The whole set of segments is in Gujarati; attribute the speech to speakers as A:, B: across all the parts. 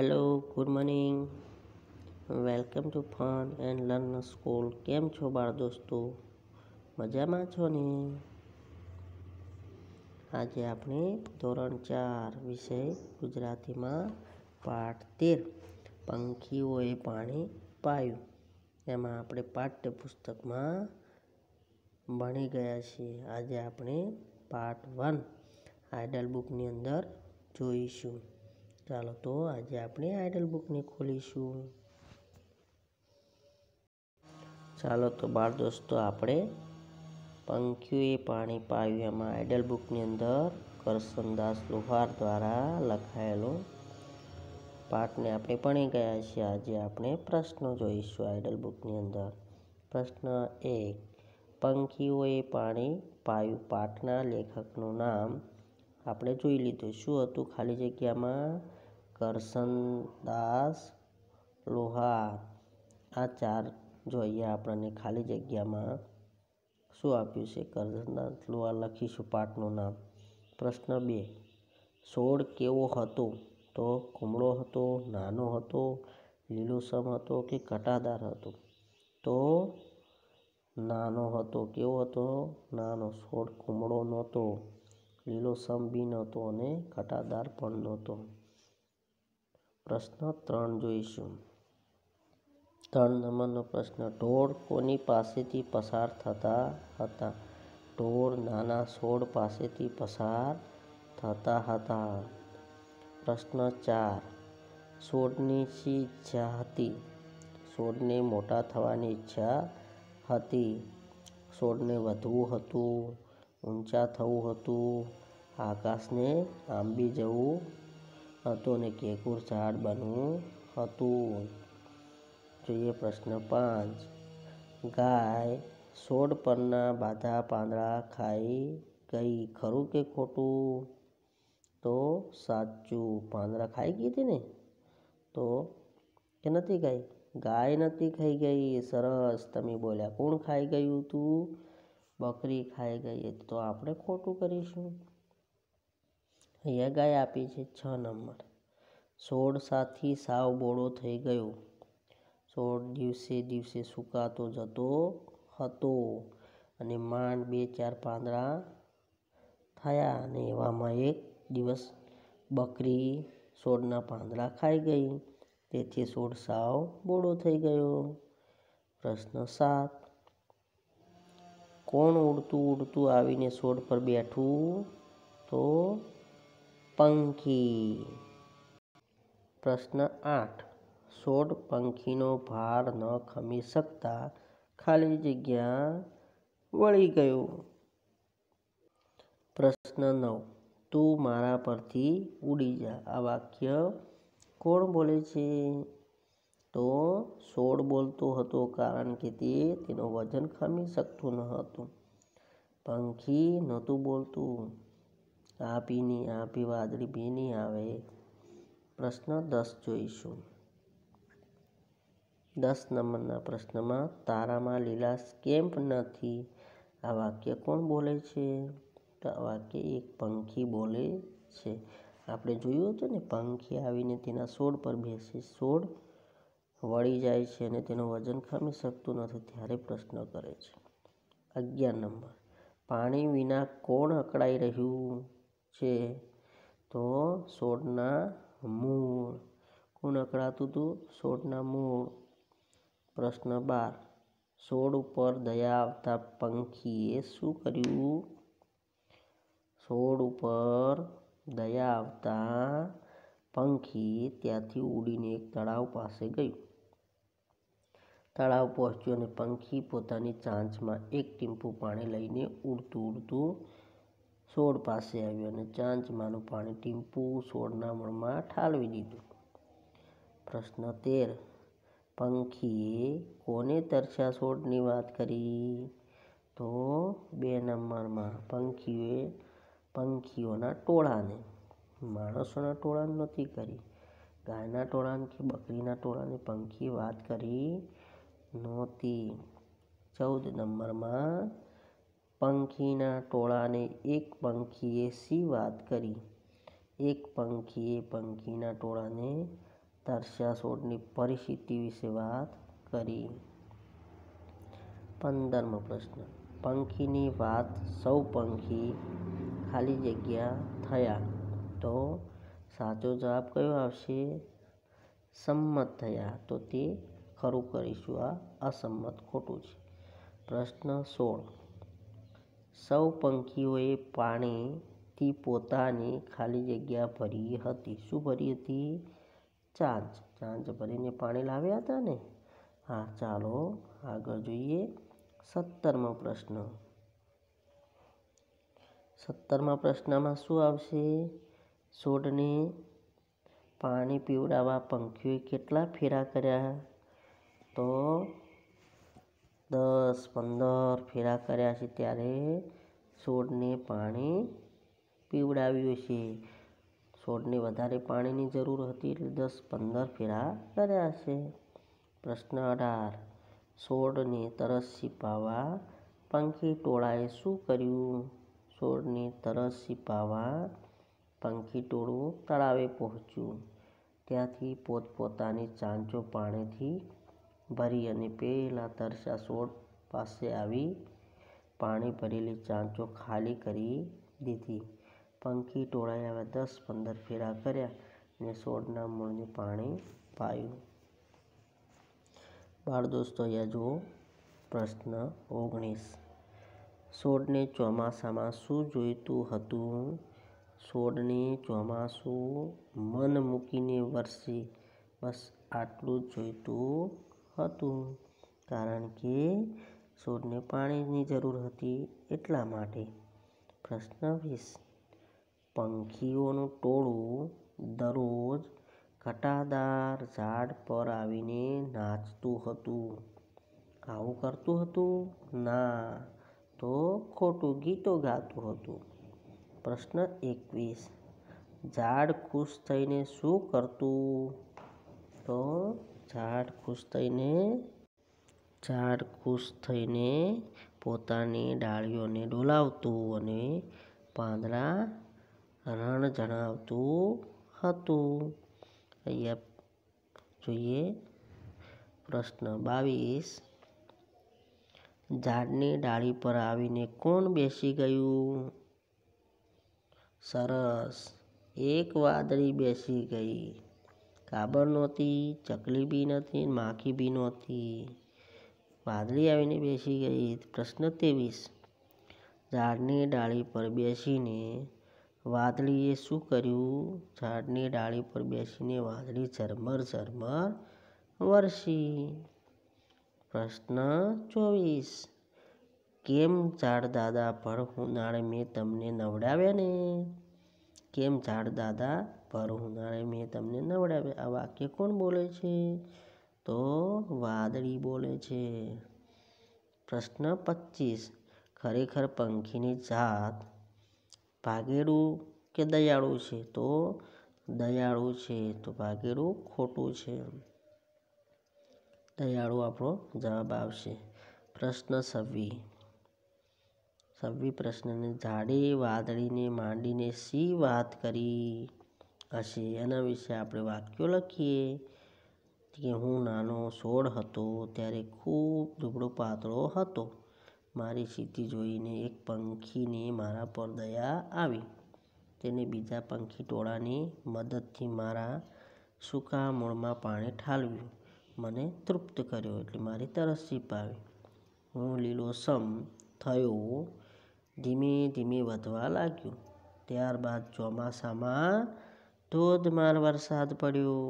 A: hello good morning welcome to fun and learn school કેમ છો બાળ દોસ્તો મજામાં છો ને આજે આપણે ધોરણ ચાર વિષય ગુજરાતીમાં પાઠ તેર પંખીઓએ પાણી પાયું એમાં આપણે પાઠ્યપુસ્તકમાં ભણી ગયા છીએ આજે આપણે પાર્ટ વન આઇડલ બુકની અંદર જોઈશું ચાલો તો આજે આપણે આઈડલ બુકને ખોલીશું ચાલો તો બાળ દોસ્તો આપણે પંખીઓએ પાણી પાવ્યું એમાં આઈડલ બુકની અંદર કરસનદાસ લુહાર દ્વારા લખાયેલો પાઠને આપણે ભણી ગયા છીએ આજે આપણે પ્રશ્નો જોઈશું આઇડલ બુકની અંદર પ્રશ્ન એક પંખીઓએ પાણી પાયું પાઠના લેખકનું નામ આપણે જોઈ લીધું શું હતું ખાલી જગ્યામાં કરશનદાસ લોહાર આ ચાર જોઈએ આપણને ખાલી જગ્યામાં શું આપ્યું છે કરશનદાસ લોહાર લખીશું પાઠનું નામ પ્રશ્ન બે છોડ કેવો હતો તો કુમળો હતો નાનો હતો લીલોસમ હતો કે કટાદાર હતો તો નાનો હતો કેવો હતો નાનો સોળ કુમળો નહોતો લીલોસમ બી નહોતો અને કટાદાર પણ નહોતો પ્રશ્ન ત્રણ જોઈશું ત્રણ નંબરનો પ્રશ્ન ઢોર કોની પાસેથી પસાર થતા હતા ઢોર નાના છોડ પાસેથી પસાર થતા હતા પ્રશ્ન ચાર છોડની શી ઈચ્છા હતી છોડને મોટા થવાની ઈચ્છા હતી છોડને વધવું હતું ઊંચા થવું હતું આકાશને આંબી જવું હતો અને કેકુર ઝાડ બનવું હતું જોઈએ પ્રશ્ન પાંચ ગાય સોડ પરના બાધા પાંદડા ખાઈ ગઈ ખરું કે ખોટું તો સાચું પાંદડા ખાઈ ગઈ હતી ને તો કે નથી ગઈ ગાય નથી ખાઈ ગઈ સરસ તમે બોલ્યા કોણ ખાઈ ગયું હતું બકરી ખાઈ ગઈ તો આપણે ખોટું કરીશું અહીંયા ગાય આપી છે છ નંબર સોળ સાથી સાવ બોળો થઈ ગયો સોળ દિવસે દિવસે સુકાતો જતો હતો અને માંડ બે ચાર પાંદડા થયા અને એવામાં એક દિવસ બકરી સોળના પાંદડા ખાઈ ગઈ તેથી સોળ સાવ બોળો થઈ ગયો પ્રશ્ન સાત કોણ ઉડતું ઉડતું આવીને સોળ પર બેઠું તો પંખી પ્રશ્ન આઠ સોળ પંખીનો ભાર ન ખમી શકતા ખાલી જગ્યા વળી ગયો પ્રશ્ન નવ તું મારા પરથી ઉડી જા આ વાક્ય કોણ બોલે છે તો સોળ બોલતો હતો કારણ કે તે તેનું વજન ખમી શકતું ન હતું પંખી નહોતું બોલતું આ પીની આ પી વાદળી પીની આવે પ્રશ્ન દસ જોઈશું દસ નંબરના પ્રશ્નમાં તારામાં લીલા કેમ્પ નથી આ વાક્ય કોણ બોલે છે તો આ વાક્ય એક પંખી બોલે છે આપણે જોયું હતું ને પંખી આવીને તેના છોડ પર બેસે છોડ વળી જાય છે અને તેનું વજન ખામી શકતું નથી ત્યારે પ્રશ્ન કરે છે અગિયાર નંબર પાણી વિના કોણ અકળાઈ રહ્યું છે તો છોડના મૂળ કોણ અકળાતું હતું સોળના મૂળ પ્રશ્ન બાર સોળ ઉપર દયા આવતા પંખીએ શું કર્યું સોળ ઉપર દયા આવતા પંખી ત્યાંથી ઉડીને એક તળાવ પાસે ગયું તળાવ પહોંચ્યું અને પંખી પોતાની ચાંચમાં એક ટીમ્પુ પાણી લઈને ઉડતું ઉડતું સોળ પાસે આવ્યો અને ચાંચ માનું પાણી ટીમ્પુ સોળના મણમાં ઠાલવી દીધું પ્રશ્ન તેર પંખીએ કોને તરછા સોળની વાત કરી તો બે નંબરમાં પંખીઓએ પંખીઓના ટોળાને માણસોના ટોળાને નથી કરી ગાયના ટોળાને કે બકરીના ટોળાની પંખી વાત કરી નહોતી ચૌદ નંબરમાં પંખીના ટોળાને એક પંખીએ સી વાત કરી એક પંખીએ પંખીના ટોળાને તરસ્યાસોડની પરિસ્થિતિ વિશે વાત કરી પંદરમો પ્રશ્ન પંખીની વાત સૌ પંખી ખાલી જગ્યા થયા તો સાચો જવાબ કયો આવશે સંમત થયા તો તે ખરું કરીશું આ અસંમત ખોટું છે પ્રશ્ન સોળ સૌ પંખીઓએ પાણીથી પોતાની ખાલી જગ્યા ભરી હતી શું ભરી હતી ચાંચ ચાંચ ભરીને પાણી લાવ્યા હતા ને હા ચાલો આગળ જોઈએ સત્તરમો પ્રશ્ન સત્તરમા પ્રશ્નમાં શું આવશે છોડને પાણી પીવડાવવા પંખીઓએ કેટલા ફેરા કર્યા તો દસ પંદર ફેરા કર્યા છે ત્યારે છોડને પાણી પીવડાવ્યું છે છોડને વધારે પાણીની જરૂર હતી એટલે દસ પંદર ફેરા કર્યા છે પ્રશ્ન અઢાર છોડને તરસ છીપાવવા પંખી ટોળાએ શું કર્યું છોડને તરસ છીપાવવા પંખી ટોળું તળાવે પહોંચ્યું ત્યાંથી પોતપોતાની ચાંચો પાણીથી ભરી અને પેલા તરસા છોડ પાસે આવી પાણી ભરેલી ચાંચો ખાલી કરી દીધી પંખી ટોળાએ હવે દસ પંદર ફેરા કર્યા અને સોડના મૂળને પાણી પાયું બાળ દોસ્તો અહીંયા જુઓ પ્રશ્ન ઓગણીસ સોડને ચોમાસામાં શું જોઈતું હતું સોડને ચોમાસું મન મૂકીને વરસી બસ આટલું જોઈતું હતું કારણ કે છોડને પાણીની જરૂર હતી એટલા માટે પ્રશ્ન વીસ પંખીઓનું ટોળું દરરોજ ઘટાદાર ઝાડ પર આવીને નાચતું હતું આવું કરતું હતું ના તો ખોટું ગીતો ગાતું હતું પ્રશ્ન એકવીસ ઝાડ ખુશ થઈને શું કરતું તો ઝાડ ખુશ થઈને ઝાડ ખુશ થઈને પોતાની ડાળીઓને ડોલાવતું અને પાંદડા રણ જણાવતું હતું અહીંયા જોઈએ પ્રશ્ન બાવીસ ઝાડની ડાળી પર આવીને કોણ બેસી ગયું સરસ એક વાદળી બેસી ગઈ કાબર નહોતી ચકલી બી નહોતી માખી બી નહોતી વાદળી આવીને બેસી ગઈ પ્રશ્ન ત્રેવીસ ઝાડની ડાળી પર બેસીને વાદળીએ શું કર્યું ઝાડની ડાળી પર બેસીને વાદળી ઝરમર ઝરમર વરસી પ્રશ્ન ચોવીસ કેમ ઝાડ દાદા પર ઉનાળે મેં તમને નવડાવ્યા ને કેમ ઝાડ દાદા પર ઉનાળે મેં તમને નવડાવ્યા આ વાક્ય કોણ બોલે છે તો વાદળી બોલે છે પ્રશ્ન પચીસ ખરેખર પંખીની જાત ભાગેડું કે દયાળું છે તો દયાળું છે તો ભાગેડું ખોટું છે દયાળુ આપણો જવાબ આવશે પ્રશ્ન છવ્વી છવ્વી પ્રશ્નને જાડે વાદળીને માંડીને સી વાત કરી હશે એના વિશે આપણે વાક્યો લખીએ કે હું નાનો સોળ હતો ત્યારે ખૂબ દુબળો પાતળો હતો મારી સ્થિતિ જોઈને એક પંખીને મારા પર દયા આવી તેને બીજા પંખી ટોળાની મદદથી મારા સૂકા મૂળમાં પાણી ઠાલવ્યું મને તૃપ્ત કર્યો એટલે મારી તરસી પાવી હું લીલોસમ થયો ધીમે ધીમે વધવા લાગ્યો ત્યારબાદ ચોમાસામાં ધોધમાર વરસાદ પડ્યો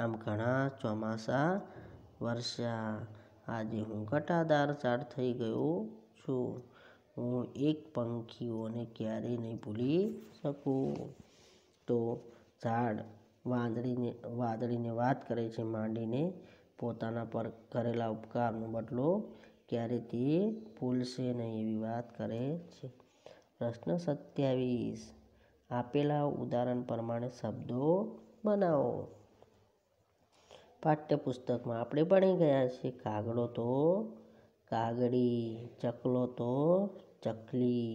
A: આમ ઘણા ચોમાસા વરસ્યા આજે હું ઘટાદાર ઝાડ થઈ ગયો છું હું એક પંખીઓને ક્યારેય નહીં ભૂલી શકું તો ઝાડ વાદળીને વાદળીને વાત કરે છે માંડીને પોતાના પર કરેલા ઉપકારનો બદલો ક્યારે તે ભૂલશે નહીં એવી વાત કરે છે પ્રશ્ન સત્યાવીસ આપેલા ઉદાહરણ પ્રમાણે શબ્દો બનાવો પાઠ્યપુસ્તકમાં આપણે ભણી ગયા છીએ કાગડો તો કાગડી ચકલો તો ચકલી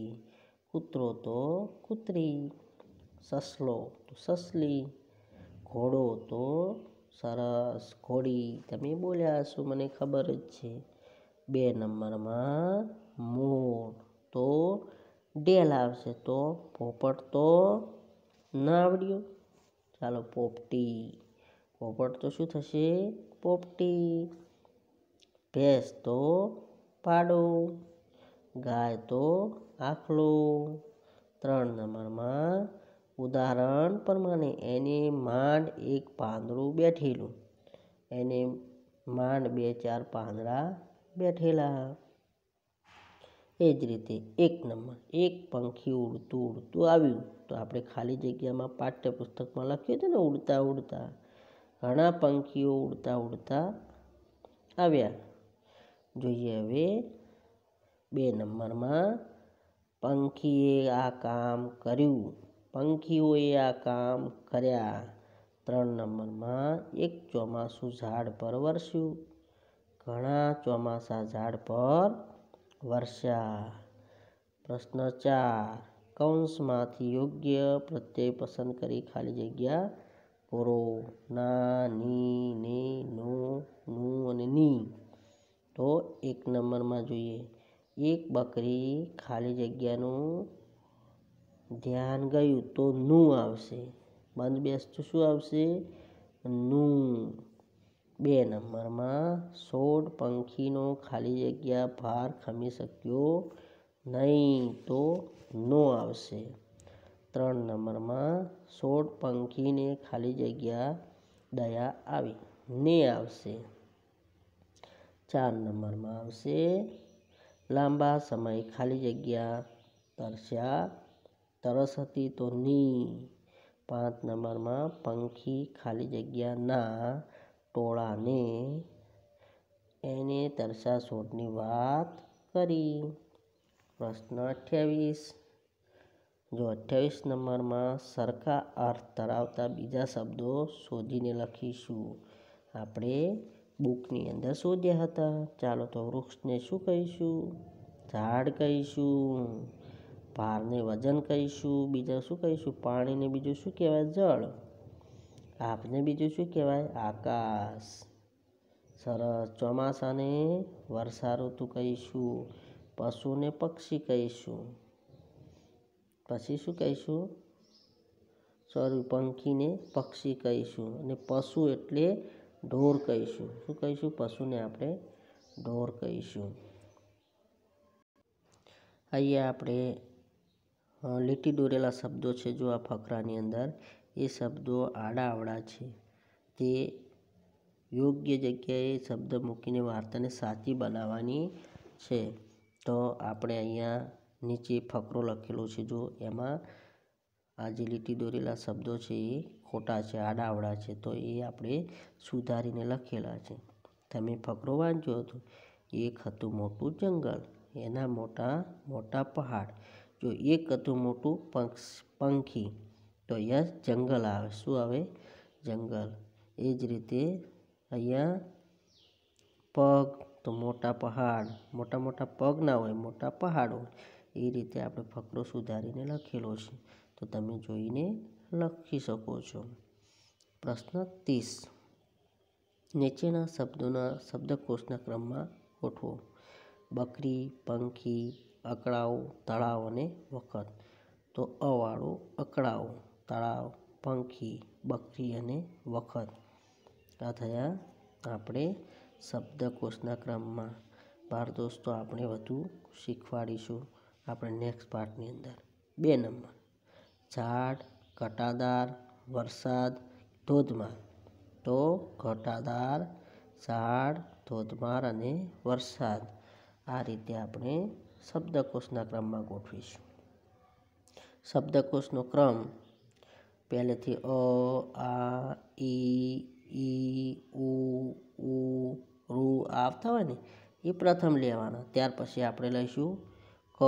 A: કૂતરો તો કૂતરી સસલો તો સસલી ઘોડો તો સરસ ઘોડી તમે બોલ્યા હશો મને ખબર જ છે બે નંબરમાં મોર તો ડેલ આવશે તો પોપટ તો ન આવડ્યો ચાલો પોપટી પોપટ તો શું થશે પોપટી ભેંસ તો પાડો ગાય તો આખલો ત્રણ નંબરમાં ઉદાહરણ પ્રમાણે એને માંડ એક પાંદડું બેઠેલું એને માંડ બે ચાર પાંદડા બેઠેલા એ જ રીતે એક નંબર એક પંખી ઉડતું ઉડતું આવ્યું તો આપણે ખાલી જગ્યામાં પાઠ્યપુસ્તકમાં લખ્યું હતું ને ઉડતા ઉડતા ઘણા પંખીઓ ઉડતા ઉડતા આવ્યા જોઈએ હવે બે નંબરમાં પંખીએ આ કામ કર્યું પંખીઓએ આ કામ કર્યા ત્રણ નંબરમાં એક ચોમાસું ઝાડ પર વરસ્યું ઘણા ચોમાસા ઝાડ પર વર્ષા પ્રશ્ન ચાર કૌંસમાંથી યોગ્ય પ્રત્યય પસંદ કરી ખાલી જગ્યા પૂરો ના ની ને નો નું અને ની તો એક નંબરમાં જોઈએ એક બકરી ખાલી જગ્યાનું ધ્યાન ગયું તો નું આવશે બંધ બેસતું શું આવશે નું બે નંબરમાં સોળ પંખીનો ખાલી જગ્યા ભાર ખમી શક્યો નહીં તો નો આવશે ત્રણ નંબરમાં સોળ પંખીને ખાલી જગ્યા દયા આવી ને આવશે ચાર નંબરમાં આવશે લાંબા સમય ખાલી જગ્યા તરસ્યા તરસ હતી તો ની પાંચ નંબરમાં પંખી ખાલી જગ્યા ના ટોળાને એને તરસા છોડની વાત કરી પ્રશ્ન અઠ્યાવીસ જો અઠ્યાવીસ નંબરમાં સરખા અર્થ ધરાવતા બીજા શબ્દો શોધીને લખીશું આપણે બુકની અંદર શોધ્યા હતા ચાલો તો વૃક્ષને શું કહીશું ઝાડ કહીશું ભારને વજન કહીશું બીજા શું કહીશું પાણીને બીજું શું કહેવાય જળ આપને બીજું શું કહેવાય આકાશ સરસ ચોમાસાને વર્ષા ઋતુ કહીશું પશુને પક્ષી કહીશું પછી શું કહીશું સોરી પંખીને પક્ષી કહીશું અને પશુ એટલે ઢોર કહીશું શું કહીશું પશુને આપણે ઢોર કહીશું અહીંયા આપણે લીટી દોરેલા શબ્દો છે જો આ ફકરાની અંદર એ શબ્દો આડા આડાઅવળા છે તે યોગ્ય જગ્યાએ શબ્દ મૂકીને વાર્તાને સાચી બનાવવાની છે તો આપણે અહીંયા નીચે ફકરો લખેલો છે જો એમાં આ જે લીટી દોરેલા શબ્દો છે એ ખોટા છે આડાવડા છે તો એ આપણે સુધારીને લખેલા છે તમે ફકરો વાંચ્યો હતો એક હતું મોટું જંગલ એના મોટા મોટા પહાડ જો એક હતું મોટું પંખ પંખી તો અહીંયા જંગલ આવે શું આવે જંગલ એ જ રીતે અહીંયા પગ તો મોટા પહાડ મોટા મોટા પગ ના હોય મોટા પહાડ હોય એ રીતે આપણે ફકરો સુધારીને લખેલો છે તો તમે જોઈને લખી શકો છો પ્રશ્ન ત્રીસ નીચેના શબ્દોના શબ્દકોશના ક્રમમાં ગોઠવો બકરી પંખી અકળાવ તળાવ અને વખત તો અવાળો અકળાઓ તળાવ પંખી બકરી અને વખત આ થયા આપણે શબ્દકોશના ક્રમમાં બાર દોસ્તો આપણે વધુ શીખવાડીશું આપણે નેક્સ્ટ પાર્ટની અંદર બે નંબર ઝાડ ઘટાદાર વરસાદ ધોધમાર તો ઘટાદાર ઝાડ ધોધમાર અને વરસાદ આ રીતે આપણે શબ્દકોશના ક્રમમાં ગોઠવીશું શબ્દકોશનો ક્રમ પહેલેથી અ આ ઈ ઈ ઉ ઉ રૂ આવતા હોય ને એ પ્રથમ લેવાના ત્યાર પછી આપણે લઈશું ક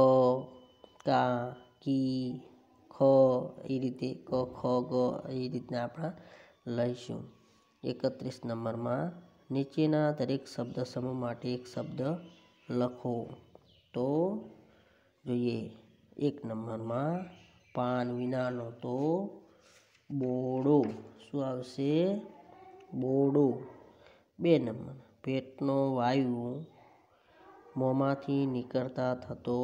A: કા કી ખ એ રીતે ક ખ ગ એ રીતના આપણા લઈશું એકત્રીસ નંબરમાં નીચેના દરેક શબ્દ સમૂહ માટે એક શબ્દ લખો તો જોઈએ એક નંબરમાં પાન વિનાનો તો બોડો શું આવશે બોડો બે નંબર પેટનો વાયુ મોંમાંથી નીકળતા થતો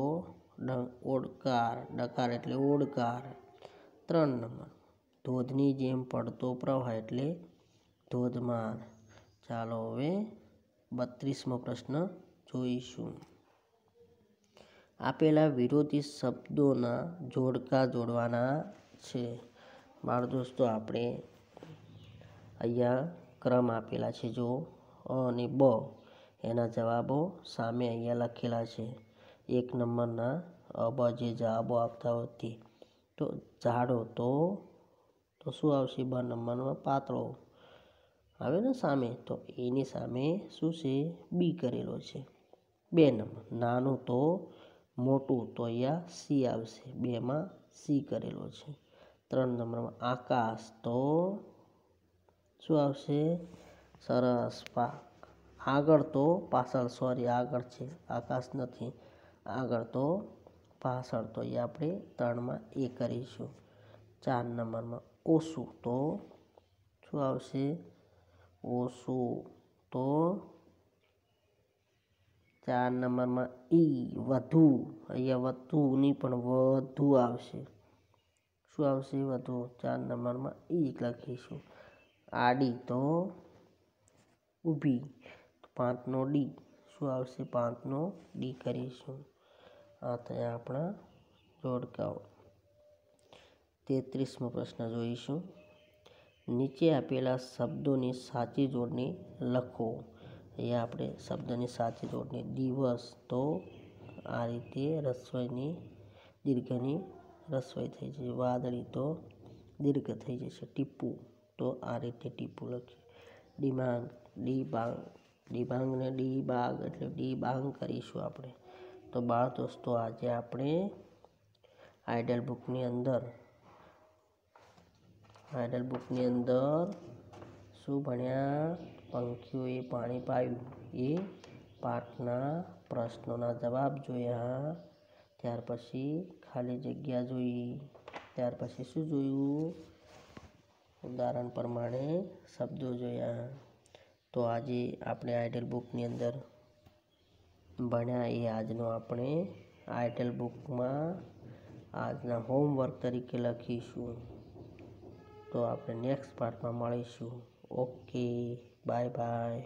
A: ઓડકાર ડકાર એટલે ઓડકાર ત્રણ નંબર ધોધની જેમ પડતો પ્રવાહ એટલે ધોધમાર ચાલો હવે બત્રીસમો પ્રશ્ન જોઈશું આપેલા વિરોધી શબ્દોના જોડકા જોડવાના છે બાળ દોસ્તો આપણે અહીંયા ક્રમ આપેલા છે જો અ અને બ એના જવાબો સામે અહીંયા લખેલા છે એક નંબરના અબ જે જવાબો આપતા હોતી તો જાડો તો તો શું આવશે બ નંબરમાં પાતળો આવે ને સામે તો એની સામે શું છે બી કરેલો છે બે નંબર નાનું તો મોટું તો અહીંયા સી આવશે બેમાં સી કરેલો છે ત્રણ નંબરમાં આકાશ તો શું આવશે સરસ પાક આગળ તો પાછળ સોરી આગળ છે આકાશ નથી આગળ તો પાછળ તો એ આપણે ત્રણમાં એ કરીશું ચાર નંબરમાં ઓછું તો શું આવશે ઓછું તો ચાર નંબરમાં ઈ વધુ અહીંયા વધુની પણ વધુ આવશે શું આવશે વધુ ચાર નંબરમાં ઈ લખીશું આડી તો ઊભી પાંચનો ડી શું આવશે પાંચનો ડી કરીશું આ થયા આપણા જોડકાઓ તેત્રીસમો પ્રશ્ન જોઈશું નીચે આપેલા શબ્દોની સાચી જોડણી લખો એ આપણે શબ્દની સાચી જોડણી દિવસ તો આ રીતે રસોઈની દીર્ઘની રસવાઈ થઈ જશે વાદળી તો દીર્ઘ થઈ જશે ટીપુ તો આ રીતે ટીપુ લખીએ ડિમાંગ ડી બાંગ ડિબાંગને ડી બાગ એટલે ડી બાંગ કરીશું આપણે તો બાળ દોસ્તો આજે આપણે આઈડલ બુકની અંદર આઈડલ બુકની અંદર શું ભણ્યા પંખીઓએ પાણી પાયું એ પાઠના પ્રશ્નોના જવાબ જોયા ત્યાર પછી ખાલી જગ્યા જોઈ ત્યાર પછી શું જોયું ઉદાહરણ પ્રમાણે શબ્દો જોયા તો આજે આપણે આઇડલ બુકની અંદર ભણ્યા એ આજનો આપણે આઇડલ બુકમાં આજના હોમવર્ક તરીકે લખીશું તો આપણે નેક્સ્ટ પાર્ટમાં મળીશું ઓકે બાય બાય